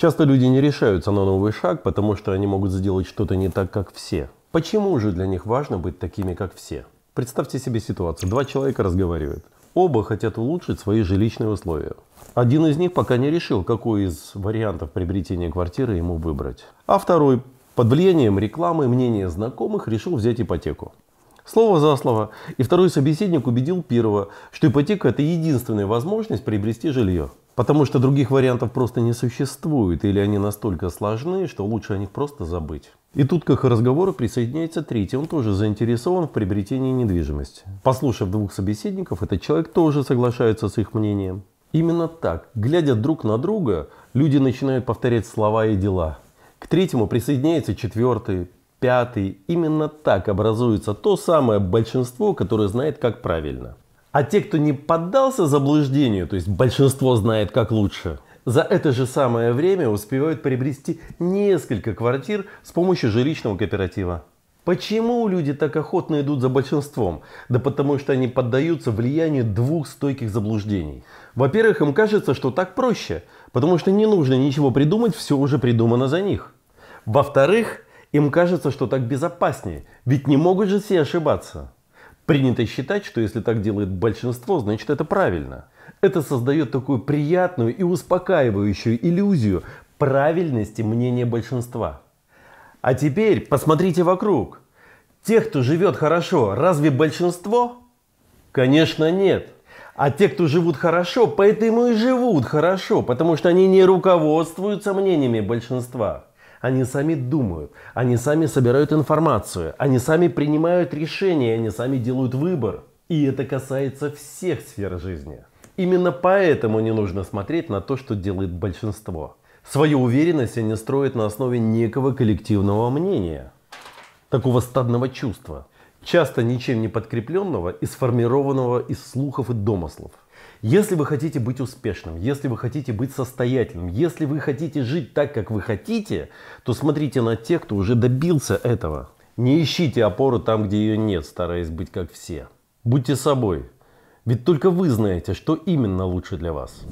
Часто люди не решаются на новый шаг, потому что они могут сделать что-то не так, как все. Почему же для них важно быть такими, как все? Представьте себе ситуацию. Два человека разговаривают. Оба хотят улучшить свои жилищные условия. Один из них пока не решил, какой из вариантов приобретения квартиры ему выбрать. А второй под влиянием рекламы, и мнения знакомых решил взять ипотеку. Слово за слово. И второй собеседник убедил первого, что ипотека – это единственная возможность приобрести жилье. Потому что других вариантов просто не существует, или они настолько сложны, что лучше о них просто забыть. И тут к их разговору присоединяется третий, он тоже заинтересован в приобретении недвижимости. Послушав двух собеседников, этот человек тоже соглашается с их мнением. Именно так, глядя друг на друга, люди начинают повторять слова и дела. К третьему присоединяется четвертый, пятый. Именно так образуется то самое большинство, которое знает, как правильно. А те, кто не поддался заблуждению, то есть большинство знает как лучше, за это же самое время успевают приобрести несколько квартир с помощью жилищного кооператива. Почему люди так охотно идут за большинством? Да потому что они поддаются влиянию двух стойких заблуждений. Во-первых, им кажется, что так проще, потому что не нужно ничего придумать, все уже придумано за них. Во-вторых, им кажется, что так безопаснее, ведь не могут же все ошибаться. Принято считать, что если так делает большинство, значит это правильно. Это создает такую приятную и успокаивающую иллюзию правильности мнения большинства. А теперь посмотрите вокруг. Тех, кто живет хорошо, разве большинство? Конечно нет. А те, кто живут хорошо, поэтому и живут хорошо, потому что они не руководствуются мнениями большинства. Они сами думают, они сами собирают информацию, они сами принимают решения, они сами делают выбор. И это касается всех сфер жизни. Именно поэтому не нужно смотреть на то, что делает большинство. Свою уверенность они строят на основе некого коллективного мнения, такого стадного чувства, часто ничем не подкрепленного и сформированного из слухов и домыслов. Если вы хотите быть успешным, если вы хотите быть состоятельным, если вы хотите жить так, как вы хотите, то смотрите на тех, кто уже добился этого. Не ищите опору там, где ее нет, стараясь быть как все. Будьте собой, ведь только вы знаете, что именно лучше для вас.